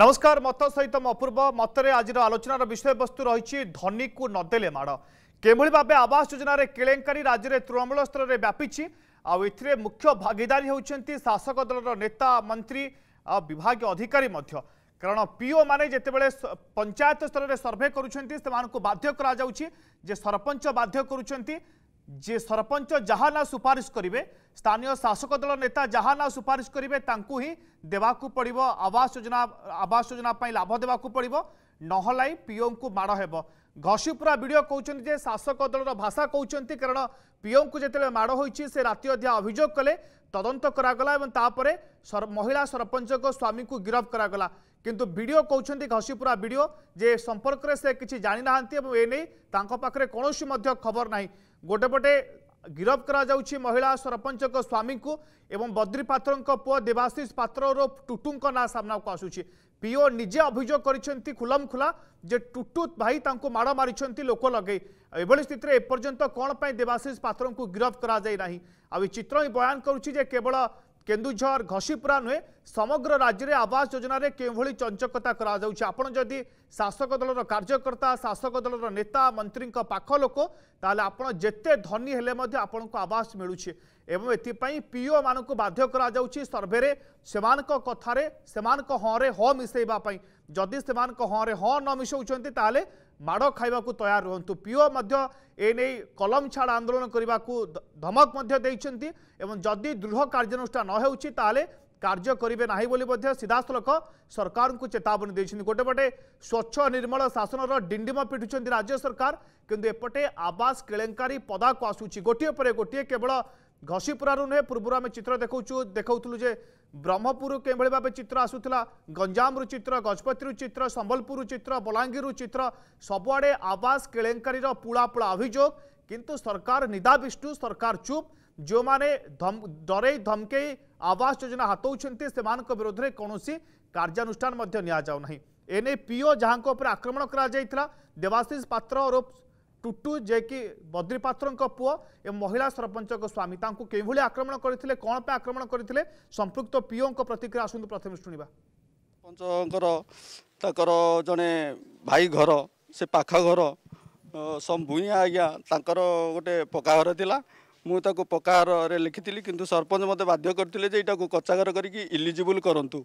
ନମସ୍କାର ମତ ସହିତ ମୁଁ ଅପୂର୍ବ ମତରେ ଆଜିର ଆଲୋଚନାର ବିଷୟବସ୍ତୁ ରହିଛି ଧନୀକୁ ନଦେଲେ ମାଡ଼ କେଭଳି ଭାବେ ଆବାସ ଯୋଜନାରେ କେଳେଙ୍କାରୀ ରାଜ୍ୟରେ ତୃଣମୂଳ ସ୍ତରରେ ବ୍ୟାପିଛି ଆଉ ଏଥିରେ ମୁଖ୍ୟ ଭାଗିଦାରୀ ହେଉଛନ୍ତି ଶାସକ ଦଳର ନେତା ମନ୍ତ୍ରୀ ଆଉ ବିଭାଗୀୟ ଅଧିକାରୀ ମଧ୍ୟ କାରଣ ପିଓମାନେ ଯେତେବେଳେ ପଞ୍ଚାୟତ ସ୍ତରରେ ସର୍ଭେ କରୁଛନ୍ତି ସେମାନଙ୍କୁ ବାଧ୍ୟ କରାଯାଉଛି ଯେ ସରପଞ୍ଚ ବାଧ୍ୟ କରୁଛନ୍ତି যে ସରପଞ୍ଚ ଯାହା ନାଁ ସୁପାରିଶ କରିବେ ସ୍ଥାନୀୟ ଶାସକ ଦଳ ନେତା ଯାହା ନାଁ ସୁପାରିଶ କରିବେ ତାଙ୍କୁ ହିଁ ଦେବାକୁ ପଡ଼ିବ ଆବାସ ଯୋଜନା ଆବାସ ଯୋଜନା ପାଇଁ ଲାଭ ଦେବାକୁ ପଡ଼ିବ ନହଲାଇ ପିଓଙ୍କୁ ମାଡ଼ ହେବ ଘଷିପୁରା ଭିଡ଼ିଓ କହୁଛନ୍ତି ଯେ ଶାସକ ଦଳର ଭାଷା କହୁଛନ୍ତି କାରଣ ପିଓଙ୍କୁ ଯେତେବେଳେ ମାଡ଼ ହୋଇଛି ସେ ରାତି ଅଧ୍ୟା ଅଭିଯୋଗ କଲେ ତଦନ୍ତ କରାଗଲା ଏବଂ ତାପରେ ମହିଳା ସରପଞ୍ଚଙ୍କ ସ୍ୱାମୀଙ୍କୁ ଗିରଫ କରାଗଲା କିନ୍ତୁ ଭିଡ଼ିଓ କହୁଛନ୍ତି ଘଷିପୁରା ଭିଡ଼ିଓ ଯେ ସମ୍ପର୍କରେ ସେ କିଛି ଜାଣିନାହାନ୍ତି ଏବଂ ଏନେଇ ତାଙ୍କ ପାଖରେ କୌଣସି ମଧ୍ୟ ଖବର ନାହିଁ गोटेपटे ଗିରଫ କରାଯାଉଛି ମହିଳା ସରପଞ୍ଚଙ୍କ ସ୍ୱାମୀଙ୍କୁ ଏବଂ ବଦ୍ରି ପାତ୍ରଙ୍କ ପୁଅ ଦେବାଶିଷ ପାତ୍ର ଓ ଟୁଟୁଙ୍କ ନାଁ ସାମ୍ନାକୁ ଆସୁଛି ପିଓ ନିଜେ ଅଭିଯୋଗ କରିଛନ୍ତି ଖୁଲମ ଖୁଲା ଯେ ଟୁଟୁ ଭାଇ ତାଙ୍କୁ ମାଡ଼ ମାରିଛନ୍ତି ଲୋକ ଲଗେଇ ଏଭଳି ସ୍ଥିତିରେ ଏପର୍ଯ୍ୟନ୍ତ କ'ଣ ପାଇଁ ଦେବାଶିଷ ପାତ୍ରଙ୍କୁ ଗିରଫ କରାଯାଇ ନାହିଁ ଆଉ ଏ ଚିତ୍ର ହିଁ ବୟାନ କରୁଛି ଯେ କେବଳ কেন্দুঝর ঘষিপুরা নুহে সমগ্র রাজ্যে আবাস যোজনার কেউভাবে চঞ্চকতা করা যাচ্ছে আপনার যদি শাসক দলর কার্যকর্তা শাসক দলর নেতা মন্ত্রী পাখ লোক তাহলে আপনার যেতে ধনী হলে আপনার আবাস মিলুছে এবং এপাই পিও মানুষ বাধ্য করা যাচ্ছে সর্ভে সে কথার সে হরে হ মিশাইবা যদি সে হরে হ ন মিশাউছেন তাহলে ମାଡ଼ ଖାଇବାକୁ ତୟାର ରୁହନ୍ତୁ ପିଓ ମଧ୍ୟ ଏନେଇ କଲମ ଛାଡ଼ ଆନ୍ଦୋଳନ କରିବାକୁ ଧମକ ମଧ୍ୟ ଦେଇଛନ୍ତି ଏବଂ ଯଦି ଦୃଢ଼ କାର୍ଯ୍ୟାନୁଷ୍ଠାନ ନ ହେଉଛି ତାହେଲେ କାର୍ଯ୍ୟ କରିବେ ନାହିଁ ବୋଲି ମଧ୍ୟ ସିଧାସଳଖ ସରକାରଙ୍କୁ ଚେତାବନୀ ଦେଇଛନ୍ତି ଗୋଟେ ପଟେ ସ୍ୱଚ୍ଛ ନିର୍ମଳ ଶାସନର ଡିଣ୍ଡିମ ପିଟୁଛନ୍ତି ରାଜ୍ୟ ସରକାର କିନ୍ତୁ ଏପଟେ ଆବାସ କେଳେଙ୍କାରୀ ପଦାକୁ ଆସୁଛି ଗୋଟିଏ ପରେ ଗୋଟିଏ କେବଳ ଘଷିପୁରାରୁ ନୁହେଁ ପୂର୍ବରୁ ଆମେ ଚିତ୍ର ଦେଖାଉଛୁ ଦେଖାଉଥିଲୁ ଯେ ब्रह्मपुर के भाव चित्र आसूला गंजाम रु चित्र गजपतिर चित्र सम्बलपुर चित्र बलांगीरु चित्र सबुआड़े आवास केलेकारी पुलापुला अभोग किंतु सरकार निदा विष्णु सरकार चुप जो मैंने डरे धमके आवास योजना हतौंट से विरोध में कौन सी कार्यानुष्ठाना एने पीओ जहां आक्रमण कर देवाशिष पात्र और ଟୁଟୁ ଯିଏକି ବଦ୍ରିପାତ୍ରଙ୍କ ପୁଅ ଏବଂ ମହିଳା ସରପଞ୍ଚଙ୍କ ସ୍ୱାମୀ ତାଙ୍କୁ କେଉଁଭଳି ଆକ୍ରମଣ କରିଥିଲେ କ'ଣ ପାଇଁ ଆକ୍ରମଣ କରିଥିଲେ ସମ୍ପୃକ୍ତ ପିଓଙ୍କ ପ୍ରତିକ୍ରିୟା ଆସନ୍ତୁ ପ୍ରଥମେ ଶୁଣିବା ପଞ୍ଚଙ୍କର ତାଙ୍କର ଜଣେ ଭାଇ ଘର ସେ ପାଖ ଘର ଭୂଇଁ ଆଜ୍ଞା ତାଙ୍କର ଗୋଟେ ପକ୍କା ଘର ଥିଲା ମୁଁ ତାକୁ ପକ୍କା ଘରରେ ଲେଖିଥିଲି କିନ୍ତୁ ସରପଞ୍ଚ ମୋତେ ବାଧ୍ୟ କରିଥିଲେ ଯେ ଏଇଟାକୁ କଚ୍ଚା ଘର କରିକି ଇଲିଜିବୁଲ୍ କରନ୍ତୁ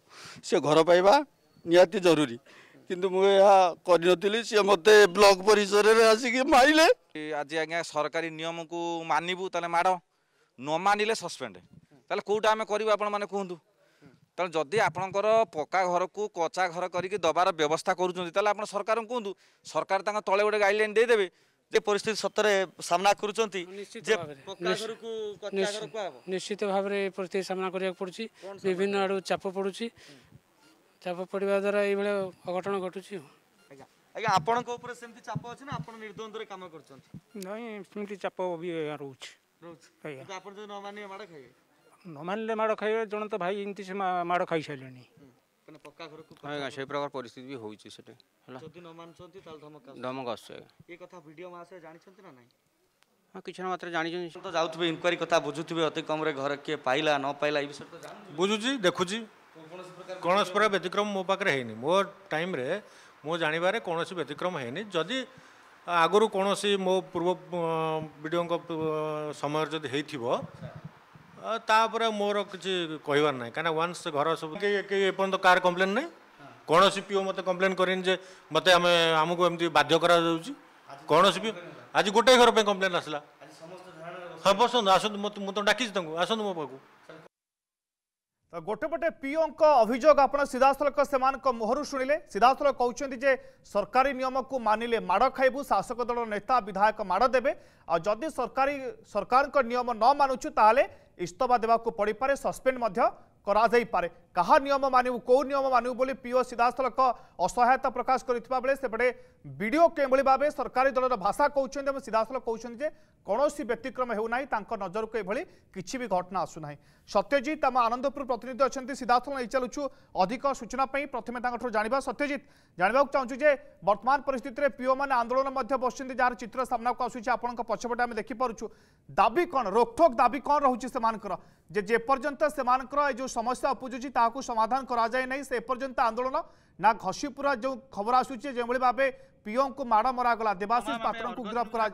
ସେ ଘର ପାଇବା ନିହାତି ଜରୁରୀ কিন্তু ମୁଁ ଏହା କରିନଥିଲି ସିଏ ମୋତେ ବ୍ଲକ ପରିସରରେ ଆସିକି ମାରିଲେ ଆଜି ଆଜ୍ଞା ସରକାରୀ ନିୟମକୁ ମାନିବୁ ତାହେଲେ ମାଡ଼ ନ ମାନିଲେ ସସ୍ପେଣ୍ଡ ତାହେଲେ କେଉଁଟା ଆମେ କରିବୁ ଆପଣମାନେ କୁହନ୍ତୁ ତାହେଲେ ଯଦି ଆପଣଙ୍କର ପକ୍କା ଘରକୁ କଚା ଘର କରିକି ଦେବାର ବ୍ୟବସ୍ଥା କରୁଛନ୍ତି ତାହେଲେ ଆପଣ ସରକାରଙ୍କୁ କୁହନ୍ତୁ ସରକାର ତାଙ୍କ ତଳେ ଗୋଟେ ଗାଇଡ଼ଲାଇନ୍ ଦେଇଦେବେ যে পরিস্থিতি সত্যরে সামনা করছেন যে নিশ্চিত ভাবে পরিস্থিতি সামনা করা পড়ছে বিভিন্ন আড়ু চাপ পড়ুছি ଚାପ ପଡ଼ିବା ଦ୍ୱାରା ଏଇଭଳିଆ ଅଘଟଣ ଘଟୁଛି ଆଜ୍ଞା ଆପଣଙ୍କ ଉପରେ ସେମିତି ଚାପ ଅଛି ନା ଆପଣ ନିର୍ଦ୍ୱନ୍ଦ୍ୱରେ କାମ କରୁଛନ୍ତି ନାଇଁ ସେମିତି ଚାପ ବି ରହୁଛି ରହୁଛି ଆପଣ ଯଦି ନ ମାଡ଼ ଖାଇବେ ନ ମାନିଲେ ମାଡ଼ ଖାଇବେ ଜଣେ ତ ଭାଇ ଏମିତି ସେ ମାଡ଼ ଖାଇସାରିଲେଣି ପକ୍କା ଘରକୁ ଆଜ୍ଞା ସେଇ ପ୍ରକାର ପରିସ୍ଥିତି ବି ହେଉଛି ସେଠି ହେଲା ଯଦି ନ ମାନୁଛନ୍ତି ତାହେଲେ ଧମକ ଧମକ ଆସୁଛି ଆଜ୍ଞା ଏ କଥା ଭିଡ଼ିଓ ମହାଶୟ ଜାଣିଛନ୍ତି ନା ନାହିଁ ହଁ କିଛି ନା ମାତ୍ରାରେ ଜାଣିଛନ୍ତି ତ ଯାଉଥିବେ ଇନକ୍ୱାରୀ କଥା ବୁଝୁଥିବେ ଅତି କମ୍ରେ ଘରେ କିଏ ପାଇଲା ନ ପାଇଲା ଏ ବିଷୟରେ ବୁଝୁଛି ଦେଖୁଛି କୌଣସି ପ୍ରକାର ବ୍ୟତିକ୍ରମ ମୋ ପାଖରେ ହେଇନି ମୋ ଟାଇମ୍ରେ ମୁଁ ଜାଣିବାରେ କୌଣସି ବ୍ୟତିକ୍ରମ ହେଇନି ଯଦି ଆଗରୁ କୌଣସି ମୋ ପୂର୍ବ ବିଡ଼ିଓଙ୍କ ସମୟରେ ଯଦି ହେଇଥିବ ତାପରେ ମୋର କିଛି କହିବାର ନାହିଁ କାହିଁକି ୱାନ୍ସ ଘର ସବୁ କେହି କେହି ଏପର୍ଯ୍ୟନ୍ତ କାହାର କମ୍ପ୍ଲେନ୍ ନାହିଁ କୌଣସି ପିଓ ମୋତେ କମ୍ପ୍ଲେନ୍ କରିନି ଯେ ମୋତେ ଆମେ ଆମକୁ ଏମିତି ବାଧ୍ୟ କରାଯାଉଛି କୌଣସି ପିଓ ଆଜି ଗୋଟେ ଘର ପାଇଁ କମ୍ପ୍ଲେନ୍ ଆସିଲା ହଁ ବସନ୍ତୁ ଆସନ୍ତୁ ମୁଁ ତ ଡାକିଛି ତାଙ୍କୁ ଆସନ୍ତୁ ମୋ ପାଖକୁ ତ ଗୋଟେ ପଟେ ପିଓଙ୍କ ଅଭିଯୋଗ ଆପଣ ସିଧାସଳଖ ସେମାନଙ୍କ ମୁହଁରୁ ଶୁଣିଲେ ସିଧାସଳଖ କହୁଛନ୍ତି ଯେ ସରକାରୀ ନିୟମକୁ ମାନିଲେ ମାଡ଼ ଖାଇବୁ ଶାସକ ଦଳ ନେତା ବିଧାୟକ ମାଡ଼ ଦେବେ ଆଉ ଯଦି ସରକାରୀ ସରକାରଙ୍କ ନିୟମ ନ ମାନୁଛୁ ତାହେଲେ ଇସ୍ତଫା ଦେବାକୁ ପଡ଼ିପାରେ ସସ୍ପେଣ୍ଡ ମଧ୍ୟ करे क्या नियम मानव कौ नियम मानव बोली पीओ सीधासलख असहायता प्रकाश करपटे विड कि भाव सरकारी दल भाषा कौन सीधासल कहते कौन व्यतिक्रम हो नजर को यह कि भी घटना आसुना सत्यजित आम आनंदपुर प्रतिनिधि अच्छा सीधासल नहीं चलु अधिक सूचना सूचनापी प्रथम जानवा सत्यजित जानवाक चाहूँ जर्तमान परिस्थित में पीओ मैंने आंदोलन बस जार चित्र सामनाक आसूसी आप पछपटे आम देखिपु दाबी कौन रोकठोक दाबी कौन रही जेपर्यंत से जो समस्या उपुजुची ताक समाधान कराए ना से एपर्यंत आंदोलन ना घसीपुरा जो खबर आसूचे जो भाव पीओ को माड़ मरागला देवाशीष पात्र को गिरफ्तार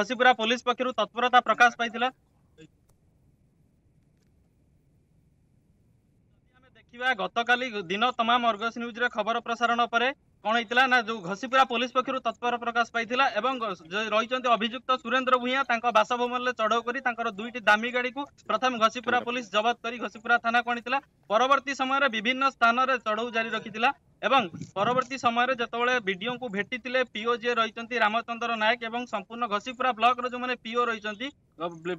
घसीपुरा पुलिस पक्ष तत्परता प्रकाश पाई गत काली दिन तमाम अर्गस न्यूज रे खबर प्रसारण पर କ'ଣ ହେଇଥିଲା ନା ଯେଉଁ ଘସିପୁରା ପୋଲିସ ପକ୍ଷରୁ ତତ୍ପର ପ୍ରକାଶ ପାଇଥିଲା ଏବଂ ରହିଛନ୍ତି ଅଭିଯୁକ୍ତ ସୁରେନ୍ଦ୍ର ଭୂୟାଁ ତାଙ୍କ ବାସଭବନରେ ଚଢ଼ଉ କରି ତାଙ୍କର ଦୁଇଟି ଦାମୀ ଗାଡ଼ିକୁ ପ୍ରଥମେ ଘସିପୁରା ପୋଲିସ ଜବତ କରି ଘସିପୁରା ଥାନାକୁ ଆଣିଥିଲା ପରବର୍ତ୍ତୀ ସମୟରେ ବିଭିନ୍ନ ସ୍ଥାନରେ ଚଢ଼ଉ ଜାରି ରଖିଥିଲା ଏବଂ ପରବର୍ତ୍ତୀ ସମୟରେ ଯେତେବେଳେ ବିଡିଓଙ୍କୁ ଭେଟିଥିଲେ ପିଓ ଯିଏ ରହିଛନ୍ତି ରାମଚନ୍ଦ୍ର ନାୟକ ଏବଂ ସମ୍ପୂର୍ଣ୍ଣ ଘଷିପୁରା ବ୍ଲକର ଯେଉଁମାନେ ପିଓ ରହିଛନ୍ତି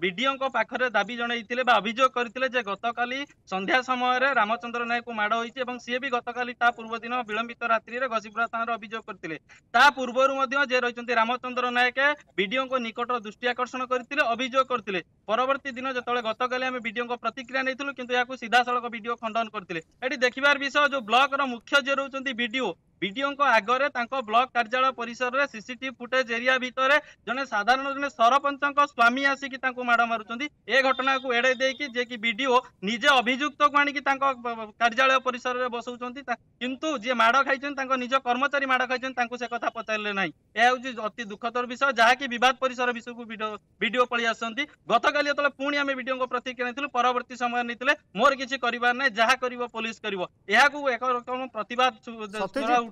ବିଡିଓଙ୍କ ପାଖରେ ଦାବି ଜଣାଇଥିଲେ ବା ଅଭିଯୋଗ କରିଥିଲେ ଯେ ଗତକାଲି ସନ୍ଧ୍ୟା ସମୟରେ ରାମଚନ୍ଦ୍ର ନାୟକଙ୍କୁ ମାଡ଼ ହୋଇଛି ଏବଂ ସିଏ ବି ଗତକାଲି ତା ପୂର୍ବ ଦିନ ବିଳମ୍ବିତ ରାତ୍ରିରେ ଘଷିପୁରା ଥାନାରେ ଅଭିଯୋଗ କରିଥିଲେ ତା ପୂର୍ବରୁ ମଧ୍ୟ ଯିଏ ରହିଛନ୍ତି ରାମଚନ୍ଦ୍ର ନାୟକ ବିଡିଓଙ୍କ ନିକଟ ଦୃଷ୍ଟି ଆକର୍ଷଣ କରିଥିଲେ ଅଭିଯୋଗ କରିଥିଲେ ପରବର୍ତ୍ତୀ ଦିନ ଯେତେବେଳେ ଗତକାଲି ଆମେ ବିଡିଓଙ୍କ ପ୍ରତିକ୍ରିୟା ନେଇଥିଲୁ କିନ୍ତୁ ଏହାକୁ ସିଧାସଳଖ ବିଡିଓ ଖଣ୍ଡନ କରିଥିଲେ ଏଠି ଦେଖିବାର ବିଷୟ ଯୋଉ ବ୍ଲକର ମୁଖ୍ୟ ଯିଏ ରହୁଛନ୍ତି विडीओ ବିଡିଓଙ୍କ ଆଗରେ ତାଙ୍କ ବ୍ଲକ କାର୍ଯ୍ୟାଳୟ ପରିସରରେ ସିସିଟିଭି ଫୁଟେଜ ଏରିଆ ଭିତରେ ଜଣେ ସାଧାରଣ ଜଣେ ସରପଞ୍ଚଙ୍କ ସ୍ୱାମୀ ଆସିକି ତାଙ୍କୁ ମାଡ଼ ମାରୁଛନ୍ତି ଏ ଘଟଣାକୁ ଏଡ଼େଇ ଦେଇକି ଯିଏକି ବିଡିଓ ନିଜେ ଅଭିଯୁକ୍ତକୁ ଆଣିକି ତାଙ୍କ କାର୍ଯ୍ୟାଳୟ ପରିସରରେ ବସାଉଛନ୍ତି କିନ୍ତୁ ଯିଏ ମାଡ଼ ଖାଇଛନ୍ତି ତାଙ୍କ ନିଜ କର୍ମଚାରୀ ମାଡ଼ ଖାଇଛନ୍ତି ତାଙ୍କୁ ସେ କଥା ପଚାରିଲେ ନାହିଁ ଏହା ହେଉଛି ଅତି ଦୁଃଖତର ବିଷୟ ଯାହାକି ବିବାଦ ପରିସର ବିଷୟକୁ ବିଡିଓ ପଳେଇ ଆସୁଛନ୍ତି ଗତକାଲି ଯେତେବେଳେ ପୁଣି ଆମେ ବିଡିଓଙ୍କ ପ୍ରତିକ୍ରିୟା ନେଇଥିଲୁ ପରବର୍ତ୍ତୀ ସମୟ ନେଇଥିଲେ ମୋର କିଛି କରିବାର ନାହିଁ ଯାହା କରିବ ପୋଲିସ କରିବ ଏହାକୁ ଏକ ରକମ ପ୍ରତିବାଦ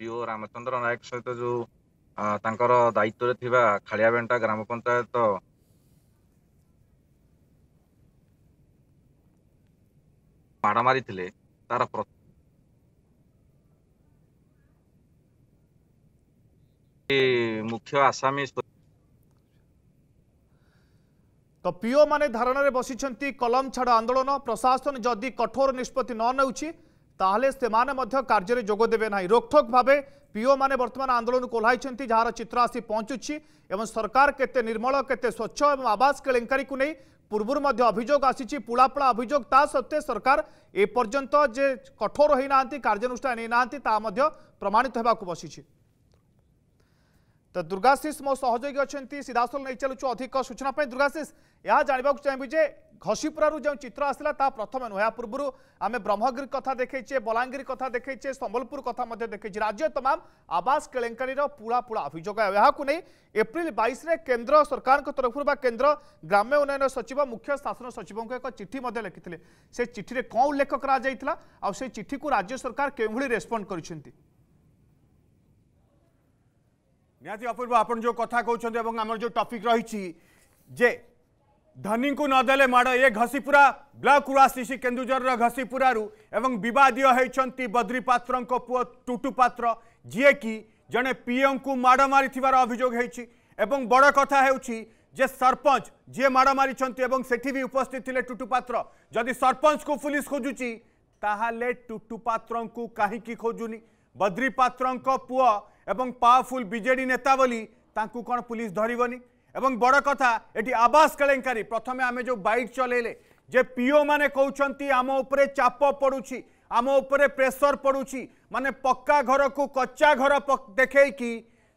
ପିଓ ରାମଚନ୍ଦ୍ର ନାୟକ ସହିତ ଯୋଉ ତାଙ୍କର ଦାୟିତ୍ୱରେ ଥିବା ଖାଳିଆବେଣ୍ଟା ଗ୍ରାମ ପଞ୍ଚାୟତ ମାଡ଼ ମାରିଥିଲେ ତାର ମୁଖ୍ୟ ଆସାମୀ ତ ପିଓ ମାନେ ଧାରଣାରେ ବସିଛନ୍ତି କଲମ ଛାଡ଼ ଆନ୍ଦୋଳନ ପ୍ରଶାସନ ଯଦି କଠୋର ନିଷ୍ପତ୍ତି ନ ନେଉଛି कार्य जोगदेवे ना रोकथोक भाव पीओ मैंने वर्तमान आंदोलन कोल्हाई जार चित्र आँचुची एवं सरकार केते निर्मल केते स्वच्छ एवं आवास केलेंकारी को नहीं पूर्व अभोग आोलापोला अभोग सत्वे सरकार एपर्तंत जे कठोर होना कार्यानुषानी ना प्रमाणित होगा बसी तो दुर्गाशीष मो सहयोगी अच्छा सीधासल नहीं चलु अधिक सूचना दुर्गाशीष यह जानवाक चाहेबीजे घसीपुर जो चित्र आसला ता प्रथम नुह पूर्व आम ब्रह्मगिर कथ देखे बलांगीर कथ देखे सम्बलपुर कथा देखे राज्य तमाम आवास केलेकाणीर पुला पुला अभोग नहीं एप्रिल बैस केन्द्र सरकार तरफ केन्द्र ग्राम्य उन्नयन सचिव मुख्य शासन सचिव को एक चिठी लिखी थे से चिठी में कौन उल्लेख कर चिठी को राज्य सरकार के रेस्पंड करती निहाती अपूर्व आप जो कथा कौन आम जो टपिक रही धनी को नदे माड़ ये घसीपुरा ब्लक रु आसी केन्दूर घसीपुरुवादियों बद्री पात्र पु टुटु पात्र जी कि जड़े पीएम को माड़ मारी अभोग बड़ कथा जे सरपंच जी माड़ मारी से भी उपस्थित थे टुटु पात्र जदि सरपंच को पुलिस खोजुच्ची टुटु पात्र को कहीं खोजुनी बद्री पात्र पुह पावरफुल विजे नेता बोली कौन पुलिस धरवनी एवं बड़ कथा ये आवास कलेंकारी प्रथम आम जो बैक चल पीओ मैंने कौन आम उप पड़ू आम उपर प्रेसर पड़ू मान पक्का घर को कच्चा घर देखेकी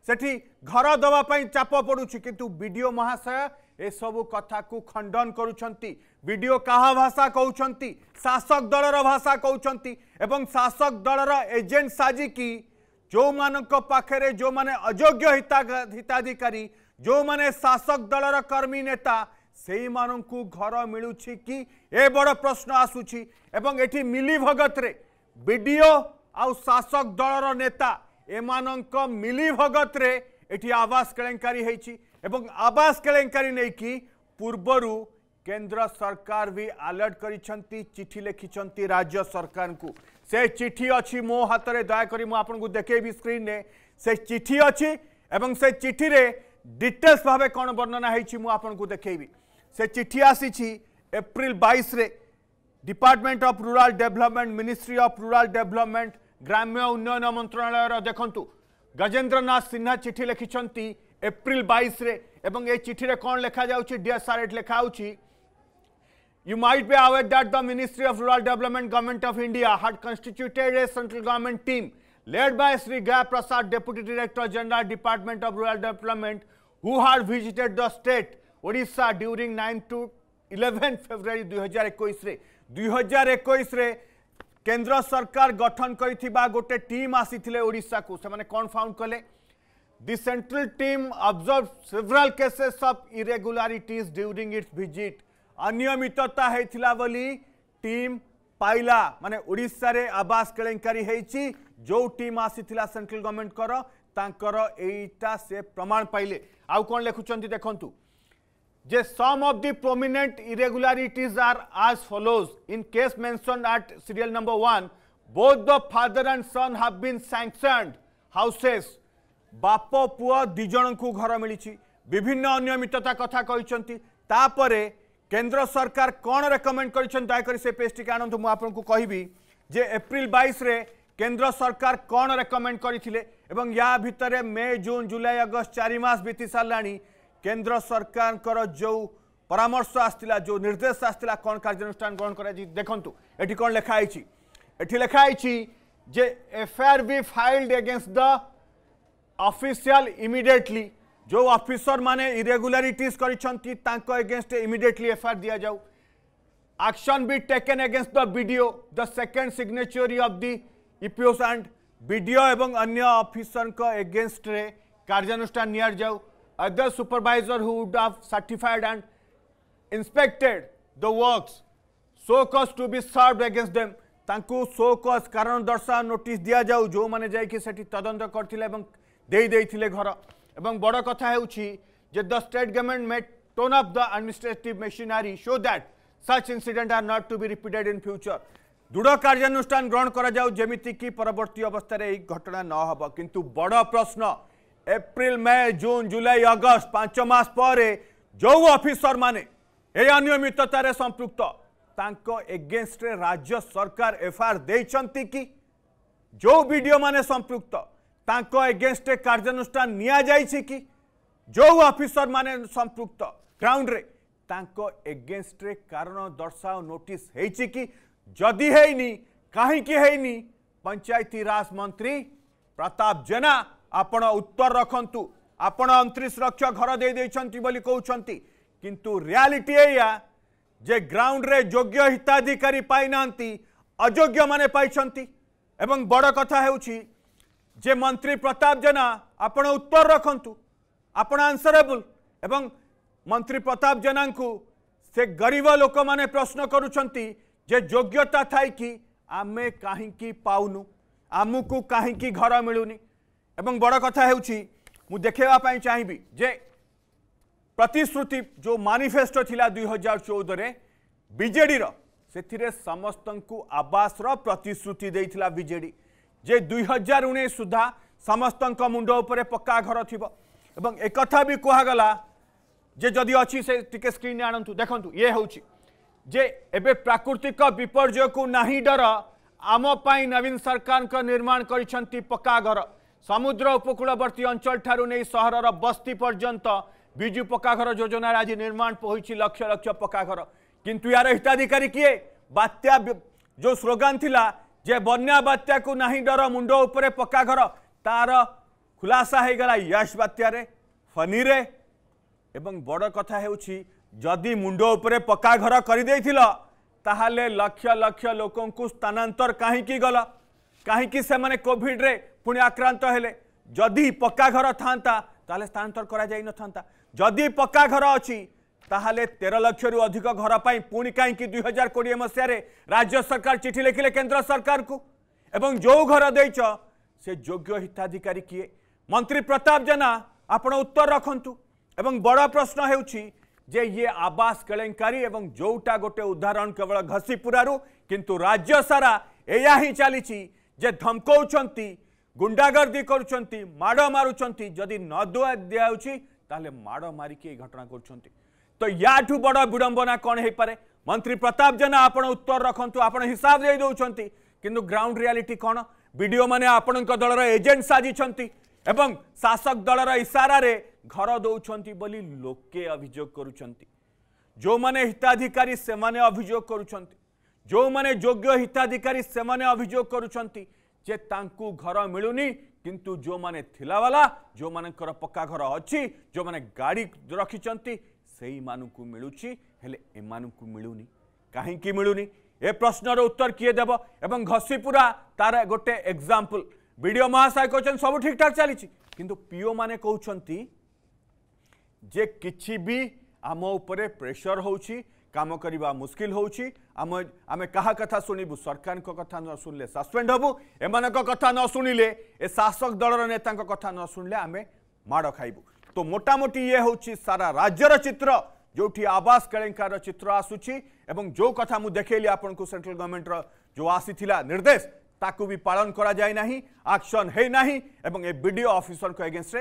से घर दवापाई चाप पड़ू कितु विड महाशय ए सब कथा को खंडन करो कहा भाषा कौन शासक दल रषा कौन शासक एजेंट रजेट साजिकी ଯେଉଁମାନଙ୍କ ପାଖରେ ଯେଉଁମାନେ ଅଯୋଗ୍ୟ ହିତାଧିକାରୀ ଯେଉଁମାନେ ଶାସକ ଦଳର କର୍ମୀ ନେତା ସେଇମାନଙ୍କୁ ଘର ମିଳୁଛି କି ଏ ବଡ଼ ପ୍ରଶ୍ନ ଆସୁଛି ଏବଂ ଏଠି ମିଲିଭଗତରେ ବିଡ଼ିଓ ଆଉ ଶାସକ ଦଳର ନେତା ଏମାନଙ୍କ ମିଲିଭଗତରେ ଏଠି ଆବାସ କେଳେଙ୍କାରୀ ହେଇଛି ଏବଂ ଆବାସ କେଳେଙ୍କାରୀ ନେଇକି ପୂର୍ବରୁ କେନ୍ଦ୍ର ସରକାର ବି ଆଲର୍ଟ କରିଛନ୍ତି ଚିଠି ଲେଖିଛନ୍ତି ରାଜ୍ୟ ସରକାରଙ୍କୁ से चिठी अच्छी मो हाथ में दयाकोरी मुझे देखेबी स्क्रीन में से चिठी अच्छी एवं से चिठी रे डिटेल्स भाव कौन वर्णना हो देखेबी से चिठी आसी एप्रिल बैस department of rural development ministry of rural development ग्राम्य उन्नयन मंत्रालय देखु गजेन्द्रनाथ सिन्हा चिठी लिखिं एप्रिल बैस चिठी में कौन लिखा जा डियर लिखा लिखाऊँ You might be aware that the Ministry of Rural Development Government of India had constituted a central government team led by Sri Gaya Prasad, Deputy Director General, Department of Rural Development, who had visited the state Odisha during 9 to 11 February 2021 रे 2021 रे केंद्र सरकार गठन team गोटे team आसीथिले Odisha को सेमाने The central team observed several cases of irregularities during its visit অনিয়মিততা হয়েছিল বলে team পাইলা মানে ওড়শার আবাস কেলেঙ্কারি হয়েছি যে টিম আসিলা সেন্ট্রাল গভর্নমেন্টর তাঁকর এইটা সে প্রমাণ পাইলে আউ কোণ লেখুছেন দেখুন যে সম of the prominent irregularities are as follows in case mention at serial number one both the father and son have been sanctioned houses বাপ পুয় দুই জনকু ঘর মিছি বিভিন্ন অনিয়মিততা কথা কিন্তু তাপরে কেন্দ্র সরকার কোণ রেকমেন্ড করছেন দয়াকরি সে পেজটিকে আনন্তু মু আপনার কহবি যে এপ্রিল বাইশে কেন্দ্র সরকার কোণ রেকমেন্ড করে এবং ইয়া ভিতরে মে জুন জুলাই অগস্ট চারি মাস বিতি সারা কেন্দ্র সরকারঙ্কর যে পরামর্শ আসছিলা যে নির্দেশ আসছিলা কোণ কার্যানুষ্ঠান গ্রহণ করা দেখুন এটি কোণ লেখা হয়েছি এটি লেখা হয়েছি যে FIR be filed against the official immediately जो अफिसर मैंने कर करगेन्स्ट इमिडियेटली एफआईआर दि जाऊ आक्शन भी taken against the VO the second signatory of the इपिओस एंड विओ एवं अन्य अफिसर एगेन्स्ट्रे कार्यानुषान जाऊ other supervisor who would have certified and inspected the work so cause to be serve against दम ताकि सो कज कारण दर्शा नोटिस दि जाऊ जो मैंने जाकि तदंत करते घर एवं बड़ कथा जे the state government may tone up the administrative machinery so that such incidents are not to be repeated in future दृढ़ कार्यानुष्ठान ग्रहण करमी कि परवर्त अवस्था यही घटना न हो कि बड़ प्रश्न एप्रिल मे जून जुलाई अगस्ट पांच मस पर जो अफिसर मैंने এই অনিয়মিততার সম্পৃক্ত राज्य सरकार एफआईआर दे এফআইআর দেইছন্তি কি যে ভিডিও एगेस्ट कार्यानुषान कि जो अफिसर मान संपुक्त ग्राउंड एगेस्ट कारण दर्शाओ नोटिस कि जदि है कहीं पंचायतीराज मंत्री प्रताप जेना आपण उत्तर रखत आपण अंतरीश लक्ष घर दे कहते कि रियालीटी जे ग्राउंड रे योग्य हिताधिकारी पाई अजोग्य मैंने एवं बड़ कथा है जे मंत्री प्रताप जेना आप उत्तर रखत आप आंसरेबुल मंत्री प्रताप जेना से गरीब लोक मैंने प्रश्न करुंजे योग्यता थी कि आम कहीं पाऊनु आम को कहीं घर मिलूनी एवं बड़ कथा हो देखापी चाहिए जे प्रतिश्रुति जो मानिफेस्टो थी दुई हजार चौदह बजेर से समस्त को आवास प्रतिश्रुति बजेडी ଯେ ଦୁଇ ହଜାର ଉଣେଇଶ ସୁଦ୍ଧା ସମସ୍ତଙ୍କ ମୁଣ୍ଡ ଉପରେ ପକ୍କା ଘର ଥିବ ଏବଂ ଏକଥା ବି କୁହାଗଲା ଯେ ଯଦି ଅଛି ସେ ଟିକେ ସ୍କ୍ରିନ୍ରେ ଆଣନ୍ତୁ ଦେଖନ୍ତୁ ଇଏ ହେଉଛି ଯେ ଏବେ ପ୍ରାକୃତିକ ବିପର୍ଯ୍ୟୟକୁ ନାହିଁ ଡର ଆମ ପାଇଁ ନବୀନ ସରକାରଙ୍କ ନିର୍ମାଣ କରିଛନ୍ତି ପକ୍କା ଘର ସମୁଦ୍ର ଉପକୂଳବର୍ତ୍ତୀ ଅଞ୍ଚଳଠାରୁ ନେଇ ସହରର ବସ୍ତି ପର୍ଯ୍ୟନ୍ତ ବିଜୁ ପକ୍କା ଘର ଯୋଜନାରେ ଆଜି ନିର୍ମାଣ ହୋଇଛି ଲକ୍ଷ ଲକ୍ଷ ପକ୍କା ଘର କିନ୍ତୁ ଏହାର ହିତାଧିକାରୀ କିଏ ବାତ୍ୟା ଯେଉଁ ସ୍ଲୋଗାନ ଥିଲା जे बना बात्या को ना डर मुंड पक्का घर तार खुलासा होगा यश बात्यार फनी बड़ कथा होदि मुंड पक्का घर करदे लक्ष लक्ष लोक स्थानातर कहीं गल कहीं कोड्रे पुणी आक्रांत हेले जदि पक्का घर था स्थानातर जदि पक्का घर अच्छी তাহলে 13 লক্ষৰ অধিক ঘৰ পাই পুৰণকাইকি 2000 কোটিৰ মসিৰে ৰাজ্য সরকার চিঠি লিখিলে কেন্দ্ৰ সরকারক এবং জৌ ঘৰ দেচো সে যোগ্য হিতাধিকাৰী কি মন্ত্রী প্ৰতাপ জনা আপোন উত্তর ৰখন্তু এবং বড়া প্ৰশ্ন হৈউচি যে ইয়ে আৱাস কেলেং ការী এবং জৌটা গটে উদাহৰণ কেৱল ঘাসিপুৰৰু কিন্তু ৰাজ্য সারা এয়া হি চলিচি যে ধমকৌচন্তি গুন্ডাগৰদি কৰচন্তি মাডা মারুচন্তি যদি নদোয়া দিয়াউচি তাহলে মাডা মারিকেই ঘটনা কৰচন্তি तो या बड़ विडम्बना कौन हो पाए मंत्री प्रताप जेना आप उत्तर रखु आप हिसाब दे दौरान किंतु ग्राउंड रियालीटी कौन विडीओ मैंने आपण दल एजेंट साजिंट एवं शासक दल रे घर दौरान बोली लोके अभियोग कर जो मैंने हिताधिकारी से मैंने अभियोग कर जो मैंने योग्य हिताधिकारी से मैंने अभियोग कर घर मिलूनी किंतु जो मैंने वाला जो मान पक्का घर अच्छी जो मैंने गाड़ी रखिंट ସେଇମାନଙ୍କୁ ମିଳୁଛି ହେଲେ ଏମାନଙ୍କୁ ମିଳୁନି କାହିଁକି ମିଳୁନି ଏ ପ୍ରଶ୍ନର ଉତ୍ତର କିଏ ଦେବ ଏବଂ ଘଷିପୁରା ତାର ଗୋଟେ ଏକ୍ଜାମ୍ପଲ ବିଡ଼ିଓ ମହାଶୟ କହୁଛନ୍ତି ସବୁ ଠିକ୍ଠାକ୍ ଚାଲିଛି କିନ୍ତୁ ପିଓ ମାନେ କହୁଛନ୍ତି ଯେ କିଛି ବି ଆମ ଉପରେ ପ୍ରେସର ହେଉଛି কাম করা মুশকিল হচ্ছে আমি কাহা কথা শুণবু সরকার কথা ন শুনলে সসপেন্ড হবু এমান কথা ন শুণিলে এ শাসক দলর নেতা কথা ন শুনলে আমি মাড় খাইবু तो मोटामोटी ये हूँ सारा राज्यर चित्र जो आवास केलेकार चित्र आसूची और जो कथा मुझे देखेली आपन सेंट्रल गवर्नमेंटर जो आसी निर्देश ताकू भी पालन करना आक्शन होना और ए बीडीओ अफिसर एगेन्स्ट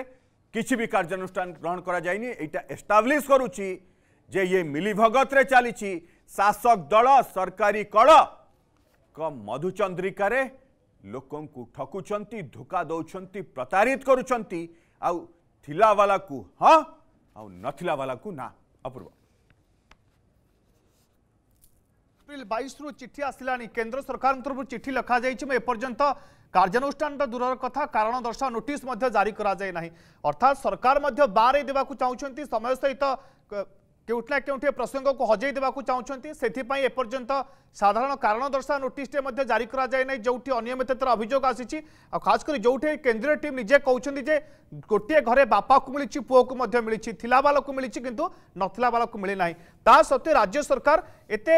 किसी भी कार्यानुष्ठान ग्रहण करस्टाब्लीश एस्टाब्लीश करुच्ची जे ये मिलीभगतरे चली शासक दल सरकारी कल मधुचंद्रिकार लोक ठकुंट धोखा दौरान प्रतारित करुँच ଥିଲାବାଲାକୁ ହଁ ଆଉ ନଥିଲାବାଲାକୁ ନା ଅପୂର୍ବ ଏପ୍ରିଲ ବାଇଶରୁ ଚିଠି ଆସିଲାଣି କେନ୍ଦ୍ର ସରକାରଙ୍କ ତରଫରୁ ଚିଠି ଲେଖାଯାଇଛି ମୁଁ ଏପର୍ଯ୍ୟନ୍ତ କାର୍ଯ୍ୟାନୁଷ୍ଠାନର ଦୂରର କଥା କାରଣ ଦର୍ଶାଅ ନୋଟିସ୍ ମଧ୍ୟ ଜାରି କରାଯାଇ ନାହିଁ ଅର୍ଥାତ୍ ସରକାର ମଧ୍ୟ ବାଆଁରେଇ ଦେବାକୁ ଚାହୁଁଛନ୍ତି ସମୟ ସହିତ କେଉଁଠି ନା କେଉଁଠି ଏ ପ୍ରସଙ୍ଗକୁ ହଜେଇ ଦେବାକୁ ଚାହୁଁଛନ୍ତି ସେଥିପାଇଁ ଏପର୍ଯ୍ୟନ୍ତ ସାଧାରଣ କାରଣ ଦର୍ଶା ନୋଟିସ୍ଟେ ମଧ୍ୟ ଜାରି କରାଯାଇ ନାହିଁ ଯେଉଁଠି ଅନିୟମିତତାର ଅଭିଯୋଗ ଆସିଛି ଆଉ ଖାସ୍ କରି ଯେଉଁଠି କେନ୍ଦ୍ରୀୟ ଟିମ୍ ନିଜେ କହୁଛନ୍ତି ଯେ ଗୋଟିଏ ଘରେ ବାପାକୁ ମିଳିଛି ପୁଅକୁ ମଧ୍ୟ ମିଳିଛି ଥିଲା ବାଲକୁ ମିଳିଛି କିନ୍ତୁ ନଥିଲା ବାଲକୁ ମିଳିନାହିଁ ତା ସତ୍ତ୍ୱେ ରାଜ୍ୟ ସରକାର ଏତେ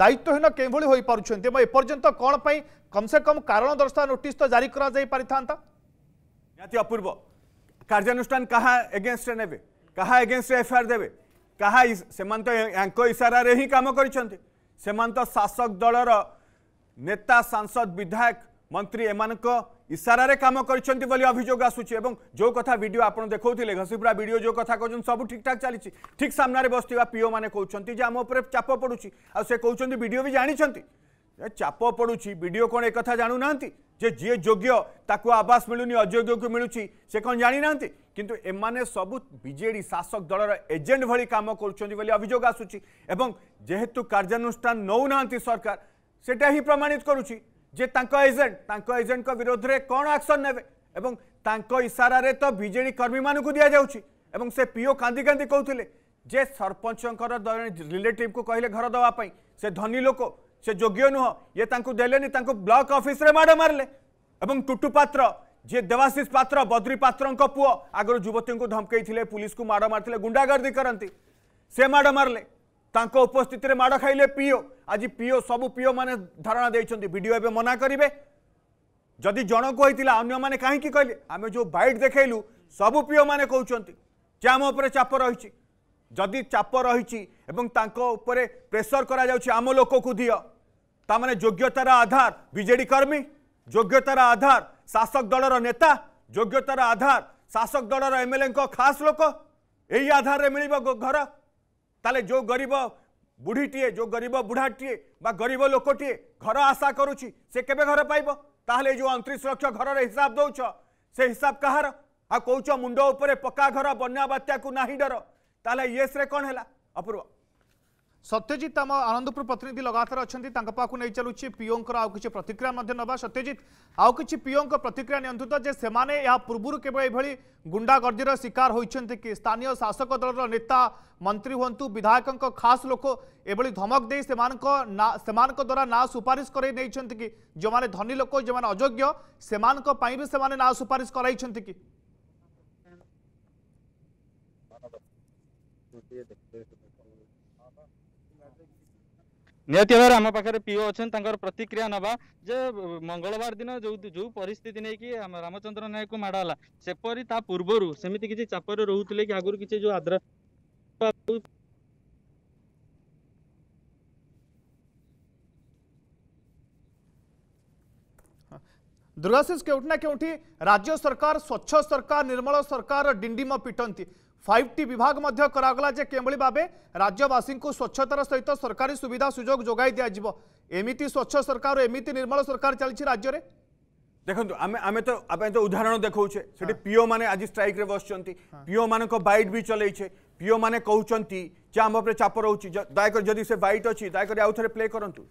ଦାୟିତ୍ୱହୀନ କେଉଁଭଳି ହୋଇପାରୁଛନ୍ତି ଏବଂ ଏପର୍ଯ୍ୟନ୍ତ କ'ଣ ପାଇଁ କମ୍ସେ କମ୍ କାରଣ ଦର୍ଶା ନୋଟିସ୍ ତ ଜାରି କରାଯାଇ ପାରିଥାନ୍ତା ନିହାତି ଅପୂର୍ବ କାର୍ଯ୍ୟାନୁଷ୍ଠାନ କାହା ଏଗେନଷ୍ଟରେ ନେବେ କାହା ଏଗେନଷ୍ଟରେ ଏଫଆଇଆର୍ ଦେବେ କାହା ସେମାନେ ତ ୟାଙ୍କ ଇସାରାରେ ହିଁ କାମ କରିଛନ୍ତି ସେମାନେ ତ ଶାସକ ଦଳର ନେତା ସାଂସଦ ବିଧାୟକ ମନ୍ତ୍ରୀ ଏମାନଙ୍କ ଇସାରାରେ କାମ କରିଛନ୍ତି ବୋଲି ଅଭିଯୋଗ ଆସୁଛି ଏବଂ ଯେଉଁ କଥା ଭିଡ଼ିଓ ଆପଣ ଦେଖାଉଥିଲେ ଘସିପୁରା ଭିଡ଼ିଓ ଯେଉଁ କଥା କହୁଛନ୍ତି ସବୁ ଠିକ୍ଠାକ୍ ଚାଲିଛି ଠିକ୍ ସାମ୍ନାରେ ବସିଥିବା ପିଓ ମାନେ କହୁଛନ୍ତି ଯେ ଆମ ଉପରେ ଚାପ ପଡ଼ୁଛି ଆଉ ସେ କହୁଛନ୍ତି ଭିଡ଼ିଓ ବି ଜାଣିଛନ୍ତି ଚାପ ପଡ଼ୁଛି ଭିଡ଼ିଓ କ'ଣ ଏକଥା ଜାଣୁନାହାନ୍ତି ଯେ ଯିଏ ଯୋଗ୍ୟ ତାକୁ ଆବାସ ମିଳୁନି ଅଯୋଗ୍ୟକୁ ମିଳୁଛି ସେ କ'ଣ ଜାଣିନାହାନ୍ତି କିନ୍ତୁ ଏମାନେ ସବୁ ବିଜେଡ଼ି ଶାସକ ଦଳର ଏଜେଣ୍ଟ ଭଳି କାମ କରୁଛନ୍ତି ବୋଲି ଅଭିଯୋଗ ଆସୁଛି ଏବଂ ଯେହେତୁ କାର୍ଯ୍ୟାନୁଷ୍ଠାନ ନେଉନାହାନ୍ତି ସରକାର ସେଟା ହିଁ ପ୍ରମାଣିତ କରୁଛି ଯେ ତାଙ୍କ ଏଜେଣ୍ଟ ତାଙ୍କ ଏଜେଣ୍ଟଙ୍କ ବିରୋଧରେ କ'ଣ ଆକ୍ସନ୍ ନେବେ ଏବଂ ତାଙ୍କ ଇସାରାରେ ତ ବିଜେଡ଼ି କର୍ମୀମାନଙ୍କୁ ଦିଆଯାଉଛି ଏବଂ ସେ ପିଓ କାନ୍ଦି କାନ୍ଦି କହୁଥିଲେ ଯେ ସରପଞ୍ଚଙ୍କର ରିଲେଟିଭ୍କୁ କହିଲେ ଘର ଦେବା ପାଇଁ ସେ ଧନୀ ଲୋକ সে যোগ্য নুহ ইয়ে তাঁকু দেলেনি তাঁকু ব্লক অফিসরে মাড় মারলে এবং টুটু পাত্র যে দেবাশিষ পাত্র বদ্রী পাত্রঙ্ক পুয় আগর যুবতী ধমকাইলে পুলিশকে মাড় মারিলে গুন্ডাগর্দি করতে সে মাড় মারলে তাঁক উপস্থিতিরে মাড় খাইলে পিও আজ পিও সবু পিও মানে ধারণা দিয়েছেন ভিডিও এবে মনা করবে যদি জনক হয়েছিল অন্য মানে কী কলে আমি যে বাইট দেখাইলু সবু পিও মানে কৌন যে আম উপরে চাপ রয়েছে যদি চাপ রয়েছে এবং তাঁক উপরে প্রেসর করা যাচ্ছে আম লোককে দিও तामाने योग्यतार आधार बीजेडी कर्मी योग्यतार आधार शासक दलर नेता योग्यतार आधार शासक एल ए खास लोक यही आधार मिल घर ताले जो गरीब बुढ़ी टीए जो गरीब बुढ़ाटीए गरीब लोकटीए घर आशा करुच्ची से केवे घर पाइब जो अणतीस लक्ष घर हिसाब दौ से हिसाब कह आ मुंड पक्का घर बना बात्या को ना डर ताल ये कौन है अपूर्व सत्यजित आम आनंदपुर प्रतिनिधि लगातार अच्छा पाक नहीं चलु पीओं आ कि प्रतिक्रिया ना सत्यजित आउ कि पीओं प्रतिक्रिया नि तो से पूर्व केवल गुंडागर्दी शिकार होती कि स्थानीय शासक दल नेता मंत्री हूँ विधायक खास लोक एभली धमक दे से द्वारा ना सुपारिश कर कि जो मैंने धनी लोक जो मैंने अजोग्य से भी से ना सुपारिश कर कि ନିହାତି ଭାବରେ ଆମ ପାଖରେ ପିଓ ଅଛନ୍ତି ତାଙ୍କର ପ୍ରତିକ୍ରିୟା ନେବା ଯେ ମଙ୍ଗଳବାର ଦିନ ଯେଉଁ ଯେଉଁ ପରିସ୍ଥିତି ନେଇକି ରାମଚନ୍ଦ୍ର ନାୟକକୁ ମାଡ଼ ହେଲା ସେପରି ତା ପୂର୍ବରୁ ସେମିତି କିଛି ଚାପରେ ରହୁଥିଲେ କି ଆଗରୁ କିଛି ଯେଉଁ ଆଦ୍ର ଦୁର୍ଗାଶିଷ କେଉଁଠି ନା କେଉଁଠି ରାଜ୍ୟ ସରକାର ସ୍ୱଚ୍ଛ ସରକାର ନିର୍ମଳ ସରକାର ଡିଣ୍ଡିମ ପିଟନ୍ତି ফাইভ টি বিভাগ মধ্যে করাগলা যে কিভাবে ভাবে রাজ্যবাসী স্বচ্ছতার সহিত সরকারি সুবিধা সুযোগ যোগাই দিয়া এমিতি স্বচ্ছ সরকার এমিতি নির্মল সরকার চালছে রাজ্যের দেখুন আমি আমি তো আমি তো উদাহরণ দেখাউছে সেটি পিও মানে আজ স্ট্রাইক্রে বসছেন পিও মানক বাইট বি চলাইছে পিও মানে কৌচন্তি যে আম উপরে চাপ রয়েছে দয়াকরি যদি সে বাইট অছি দয়াকরি আউ থরে প্লে করন্তু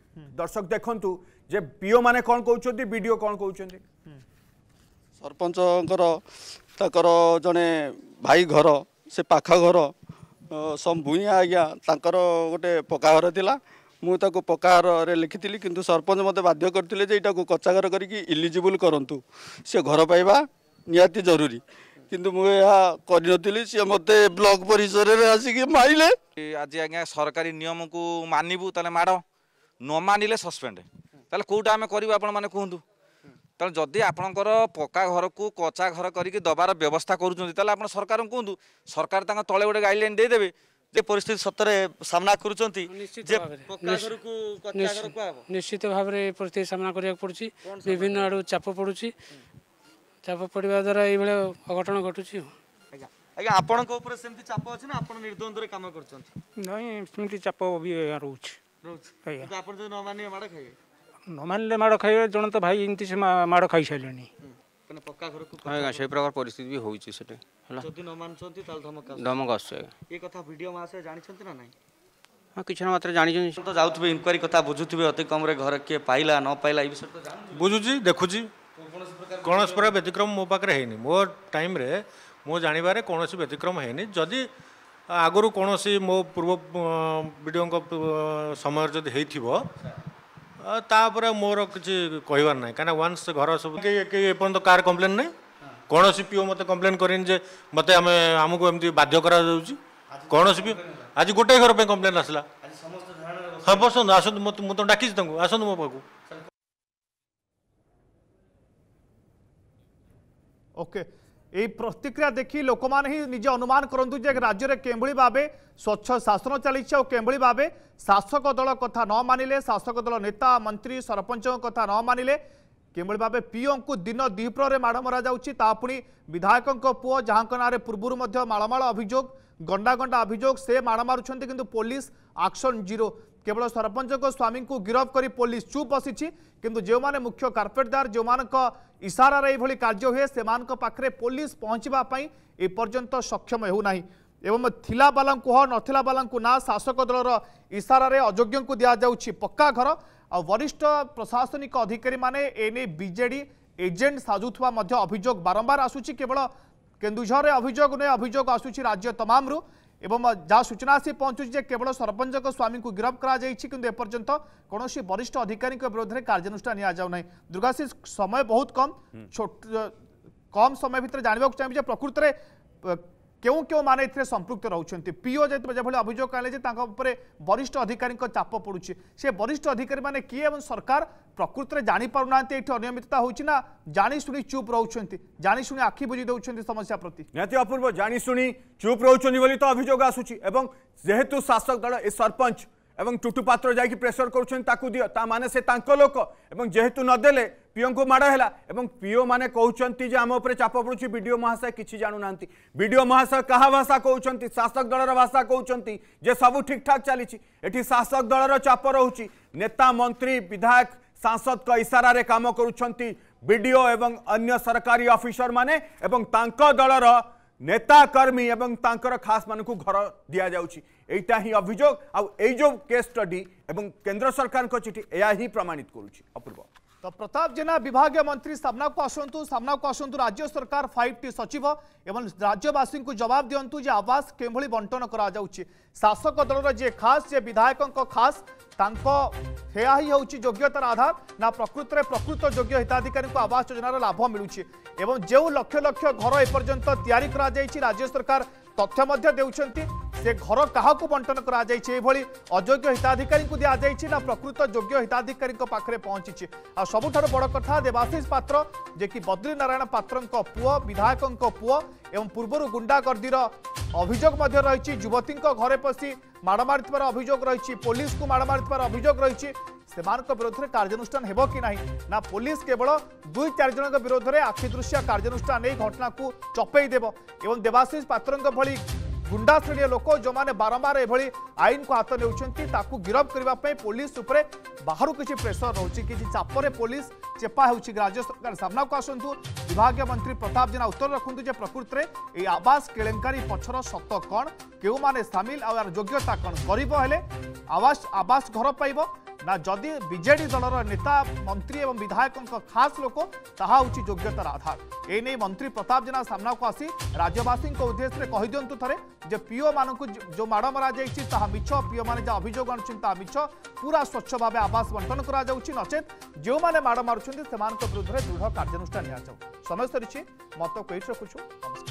দর্শক দেখন্তু যে পিও মানে কোন কৌচন্তি ভিডিও কোন কৌচন্তি ସରପଞ୍ଚଙ୍କର ତାଙ୍କର ଜଣେ ଭାଇ ଘର ସେ ପାଖ ଘର ସମ୍ଭୁଇଁ ଆଜ୍ଞା ତାଙ୍କର ଗୋଟେ ପକ୍କା ଘର ଥିଲା ମୁଁ ତାକୁ ପକ୍କା ଘରରେ ଲେଖିଥିଲି କିନ୍ତୁ ସରପଞ୍ଚ ମୋତେ ବାଧ୍ୟ କରିଥିଲେ ଯେ ଏଇଟାକୁ କଚ୍ଚା ଘର କରିକି ଇଲିଜିବୁଲ୍ କରନ୍ତୁ ସେ ଘର ପାଇବା ନିହାତି ଜରୁରୀ କିନ୍ତୁ ମୁଁ ଏହା କରିନଥିଲି ସିଏ ମୋତେ ବ୍ଲକ ପରିସରରେ ଆସିକି ମାରିଲେ ଆଜି ଆଜ୍ଞା ସରକାରୀ ନିୟମକୁ ମାନିବୁ ତାହେଲେ ମାଡ଼ ନ ମାନିଲେ ସସ୍ପେଣ୍ଡ ତାହେଲେ କେଉଁଟା ଆମେ କରିବୁ ଆପଣମାନେ କୁହନ୍ତୁ তাহলে যদি আপনার পকা ঘরকু কচা ঘর করি দেবার ব্যবস্থা করছেন তাহলে আপনার সরকার কুহতু সরকার তাঁর তলে গোটে গাইডলাইন দিয়ে দেবে যে পরিস্থিতি সতরে সামনা করছেন যে নিশ্চিত ভাবে এই পরিস্থিতি সামনা করা পড়ছে বিভিন্ন আড়ু চাপ পড়ুছি চাপ পড়া দ্বারা এইভাবে অঘটন ঘটুছি আজ্ঞা আপনার উপরে সেমি চাপ আছে না আপনার নির্দ্বন্দ্বরে কাম করছেন নাই সেমি চাপ রয়েছে রয়েছে আপনার যদি ন মানিয়ে মাড় খাইবে ନ ମାନିଲେ ମାଡ଼ ଖାଇବେ ଜଣେ ତ ଭାଇ ଏମିତି ସେ ମାଡ଼ ଖାଇସାରିଲେଣି ପକ୍କା ଘରକୁ ଆଜ୍ଞା ସେଇ ପ୍ରକାର ପରିସ୍ଥିତି ବି ହେଉଛି ସେଠି ହେଲା ଯଦି ନ ମାନୁଛନ୍ତି ତାହେଲେ ଧମକ ଧମକ ଆସୁଛି ଆଜ୍ଞା ଏ କଥା ଭିଡ଼ିଓ ମାସରେ ଜାଣିଛନ୍ତି ନା ନାହିଁ ହଁ କିଛି ନା ମାତ୍ରାରେ ଜାଣିଛନ୍ତି ତ ଯାଉଥିବେ ଇନକ୍ୱାରି କଥା ବୁଝୁଥିବେ ଅତି କମ୍ରେ ଘର କିଏ ପାଇଲା ନ ପାଇଲା ଏ ବିଷୟରେ ତ ବୁଝୁଛି ଦେଖୁଛି କୌଣସି ପ୍ରକାର ବ୍ୟତିକ୍ରମ ମୋ ପାଖରେ ହେଇନି ମୋ ଟାଇମ୍ରେ ମୋ ଜାଣିବାରେ କୌଣସି ବ୍ୟତିକ୍ରମ ହେଇନି ଯଦି ଆଗରୁ କୌଣସି ମୋ ପୂର୍ବ ବିଡ଼ିଓଙ୍କ ସମୟରେ ଯଦି ହେଇଥିବ ତାପରେ ମୋର କିଛି କହିବାର ନାହିଁ କାହିଁକିନା ୱାନ୍ସ ଘର ସବୁ କେହି କେହି ଏପର୍ଯ୍ୟନ୍ତ କାହାର କମ୍ପ୍ଲେନ୍ ନାହିଁ କୌଣସି ପିଓ ମୋତେ କମ୍ପ୍ଲେନ୍ କରିନି ଯେ ମୋତେ ଆମେ ଆମକୁ ଏମିତି ବାଧ୍ୟ କରାଯାଉଛି କୌଣସି ପିଓ ଆଜି ଗୋଟିଏ ଘର ପାଇଁ କମ୍ପ୍ଲେନ୍ ଆସିଲା ହଁ ବସନ୍ତୁ ଆସନ୍ତୁ ମୁଁ ତ ଡାକିଛି ତାଙ୍କୁ ଆସନ୍ତୁ ମୋ ପାଖକୁ ଓକେ এই প্রতিক্রিয়া দেখি লোক নিজে অনুমান করতু যে রাজ্যের কেভাবে ভাবে স্বচ্ছ শাসন চালছে আর কেভাবে ভাবে শাসক দল কথা ন মানিলে শাসক দল নেতা মন্ত্রী সরপঞ্চ কথা ন মানিলে কেভাবে ভাবে পিওঙ্কু দিন দ্বিপ্রহরে মাড় মরা যাচ্ছে তা পুঁ বিধায়ক পুয় যা নাঁরে পূর্বর মাড়মাড় অভিযোগ গণ্ডা গণ্ডা অভিযোগ সে মাড় মারুচ্ছেন কিন্তু পুলিশ আকশন জিরো কেবল সরপঞ্চ স্বামী গিরফ করে পুলিশ চুপ বসিছি কিন্তু যে মুখ্য কার্পেটদার যে ইশারার এইভাবে কার্য হুয়ে সে পাখে পুলিশ পৌঁছবা এপর্যন্ত সক্ষম হেউ না এবং লাবালা হ নালা না শাসক দলর ইশারার অযোগ্য দিয়াযাচ্ছি পক্কা ঘর আরিষ্ঠ প্রশাসনিক অধিকারী মানে এনে বিজেডি এজেন্ট সাজুথা অভিযোগ বারম্বার আসুচি কেবল কেন্দুঝরের অভিযোগ নয় অভিযোগ আসুচি রাজ্য তমামু এবং যা সূচনা আসি পৌঁছুছি যে কেবল সরপঞ্চ স্বামী গিরফ করা যাই কিন্তু এপর্যন্ত কোণী বরিষ্ঠ অধিকারী বিরোধে কার্যানুষ্ঠান নিয়ে যাও না দুর্গাশী সময় বহুত কম ছোট কম সময় ভিতরে জাঁয়া চাহিবি যে প্রকৃতরে କେଉଁ କେଉଁମାନେ ଏଥିରେ ସମ୍ପୃକ୍ତ ରହୁଛନ୍ତି ପିଓ ଯେଭଳି ଅଭିଯୋଗ କଲେ ଯେ ତାଙ୍କ ଉପରେ ବରିଷ୍ଠ ଅଧିକାରୀଙ୍କ ଚାପ ପଡ଼ୁଛି ସେ ବରିଷ୍ଠ ଅଧିକାରୀମାନେ କିଏ ଏବଂ ସରକାର ପ୍ରକୃତରେ ଜାଣିପାରୁନାହାନ୍ତି ଏଠି ଅନିୟମିତତା ହେଉଛି ନା ଜାଣିଶୁଣି ଚୁପ୍ ରହୁଛନ୍ତି ଜାଣିଶୁଣି ଆଖି ବୁଜି ଦେଉଛନ୍ତି ସମସ୍ୟା ପ୍ରତି ନିହାତି ଅପୂର୍ବ ଜାଣିଶୁଣି ଚୁପ୍ ରହୁଛନ୍ତି ବୋଲି ତ ଅଭିଯୋଗ ଆସୁଛି ଏବଂ ଯେହେତু ଶାସକ ଦଳ ଏ ସରପଞ୍ଚ ଏବଂ ଟୁଟୁ ପାତ୍ର ଯାଇକି ପ୍ରେସର କରୁଛନ୍ତି ତାକୁ ଦିଅ ତା ମାନେ ସେ ତାଙ୍କ ଲୋକ ଏବଂ ଯେହେତୁ ନଦେଲେ ପିଓ କୁ ମାଡ଼ ହେଲା ଏବଂ ପିଓ ମାନେ କହୁଛନ୍ତି ଯେ ଆମ ଉପରେ ଚାପ ପଡ଼ୁଛି ବିଡ଼ିଓ ମହାଶୟ କିଛି ଜାଣୁନାହାନ୍ତି ବିଡ଼ିଓ ମହାଶୟ କାହା ଭାଷା କହୁଛନ୍ତି ଶାସକ ଦଳର ଭାଷା କହୁଛନ୍ତି ଯେ ସବୁ ଠିକ୍ଠାକ୍ ଚାଲିଛି ଏଠି ଶାସକ ଦଳର ଚାପ ରହୁଛି ନେତା ମନ୍ତ୍ରୀ ବିଧାୟକ ସାଂସଦଙ୍କ ଇସାରାରେ କାମ କରୁଛନ୍ତି ବିଡ଼ିଓ ଏବଂ ଅନ୍ୟ ସରକାରୀ ଅଫିସରମାନେ ଏବଂ ତାଙ୍କ ଦଳର ନେତା କର୍ମୀ ଏବଂ ତାଙ୍କର ଖାସ୍ ମାନଙ୍କୁ ଘର ଦିଆଯାଉଛି ଏଇଟା ହିଁ ଅଭିଯୋଗ ଆଉ ଏଇ ଯେଉଁ କେସ୍ ଷ୍ଟଡି ଏବଂ କେନ୍ଦ୍ର ସରକାରଙ୍କ ଚିଠି ଏହା ହିଁ ପ୍ରମାଣିତ କରୁଛି ଅପୂର୍ବ ତ ପ୍ରତାପ ଜେନା ବିଭାଗୀୟ ମନ୍ତ୍ରୀ ସାମ୍ନାକୁ ଆସନ୍ତୁ ସାମ୍ନାକୁ ଆସନ୍ତୁ ରାଜ୍ୟ ସରକାର ଫାଇଭ୍ ଟି ସଚିବ ଏବଂ ରାଜ୍ୟବାସୀଙ୍କୁ ଜବାବ ଦିଅନ୍ତୁ ଯେ ଆବାସ କେଉଁଭଳି ବଣ୍ଟନ କରାଯାଉଛି ଶାସକ ଦଳର ଯିଏ ଖାସ୍ ଯିଏ ବିଧାୟକଙ୍କ ଖାସ୍ ତାଙ୍କ ଏହା ହିଁ ହେଉଛି ଯୋଗ୍ୟତାର ଆଧାର ନା ପ୍ରକୃତରେ ପ୍ରକୃତ ଯୋଗ୍ୟ ହିତାଧିକାରୀଙ୍କୁ ଆବାସ ଯୋଜନାର ଲାଭ ମିଳୁଛି ଏବଂ ଯେଉଁ ଲକ୍ଷ ଲକ୍ଷ ଘର ଏପର୍ଯ୍ୟନ୍ତ ତିଆରି କରାଯାଇଛି ରାଜ୍ୟ ସରକାର ତଥ୍ୟ ମଧ୍ୟ ଦେଉଛନ୍ତି ସେ ଘର କାହାକୁ ବଣ୍ଟନ କରାଯାଇଛି ଏଭଳି ଅଯୋଗ୍ୟ ହିତାଧିକାରୀଙ୍କୁ ଦିଆଯାଇଛି ନା ପ୍ରକୃତ ଯୋଗ୍ୟ ହିତାଧିକାରୀଙ୍କ ପାଖରେ ପହଞ୍ଚିଛି ଆଉ ସବୁଠାରୁ ବଡ଼ କଥା ଦେବାଶିଷ ପାତ୍ର ଯେ କି ବଦ୍ରୀନାରାୟଣ ପାତ୍ରଙ୍କ ପୁଅ ବିଧାୟକଙ୍କ ପୁଅ ଏବଂ ପୂର୍ବରୁ ଗୁଣ୍ଡାଗର୍ଦ୍ଦିର ଅଭିଯୋଗ ମଧ୍ୟ ରହିଛି ଯୁବତୀଙ୍କ ଘରେ ପଶି ମାଡ଼ ମାରିଥିବାର ଅଭିଯୋଗ ରହିଛି ପୋଲିସକୁ ମାଡ଼ ମାରିଥିବାର ଅଭିଯୋଗ ରହିଛି ସେମାନଙ୍କ ବିରୋଧରେ କାର୍ଯ୍ୟାନୁଷ୍ଠାନ ହେବ କି ନାହିଁ ନା ପୋଲିସ କେବଳ ଦୁଇ ଚାରି ଜଣଙ୍କ ବିରୋଧରେ ଆଖିଦୃଶିଆ କାର୍ଯ୍ୟାନୁଷ୍ଠାନ ନେଇ ଘଟଣାକୁ ଚପେଇ ଦେବ ଏବଂ ଦେବାଶିଷ ପାତ୍ରଙ୍କ ଭଳି ગુંડા શ્રેણીય લોકો જેને બારંબાર એભળી આઇનકુ હાથ નેઉંટ તાકુ ગિરફ કરવા પોલીસ ઉપર બહારુ કિછ પ્રેસર રહી કિછ ચાપરે પોલીસ ચેપા હોઉં રાજ્ય સરકાર સામનાકુ આસતુ વિભાગીય મંત્રી પ્રતાપ જેના ઉત્તર રખતું જે પ્રકૃતિરે એ આવાસ કેળેંકારી પછર સત કણ કેવું સામિલ આર યોગ્યતા કણ ગરીબ હેલે આવાસ આવાસ ઘર પાઇબ ନା ଯଦି ବିଜେଡି ଦଳର ନେତା ମନ୍ତ୍ରୀ ଏବଂ ବିଧାୟକଙ୍କ ଖାସ୍ ଲୋକ ତାହା ହେଉଛି ଯୋଗ୍ୟତାର ଆଧାର ଏ ନେଇ ମନ୍ତ୍ରୀ ପ୍ରତାପ ଜେନା ସାମ୍ନାକୁ ଆସି ରାଜ୍ୟବାସୀଙ୍କ ଉଦ୍ଦେଶ୍ୟରେ କହିଦିଅନ୍ତୁ ଥରେ ଯେ ପିଓମାନଙ୍କୁ ଯେଉଁ ମାଡ଼ ମରାଯାଇଛି ତାହା ମିଛ ପିଓମାନେ ଯାହା ଅଭିଯୋଗ ଆଣୁଛନ୍ତି ତାହା ମିଛ ପୁରା ସ୍ୱଚ୍ଛ ଭାବେ ଆବାସ ବଣ୍ଟନ କରାଯାଉଛି ନଚେତ୍ ଯେଉଁମାନେ ମାଡ଼ ମାରୁଛନ୍ତି ସେମାନଙ୍କ ବିରୁଦ୍ଧରେ ଦୃଢ଼ କାର୍ଯ୍ୟାନୁଷ୍ଠାନ ନିଆଯାଉ ସମୟ ସରିଛି ମତକୁ ଏଇଠି ରଖୁଛୁ ନମସ୍କାର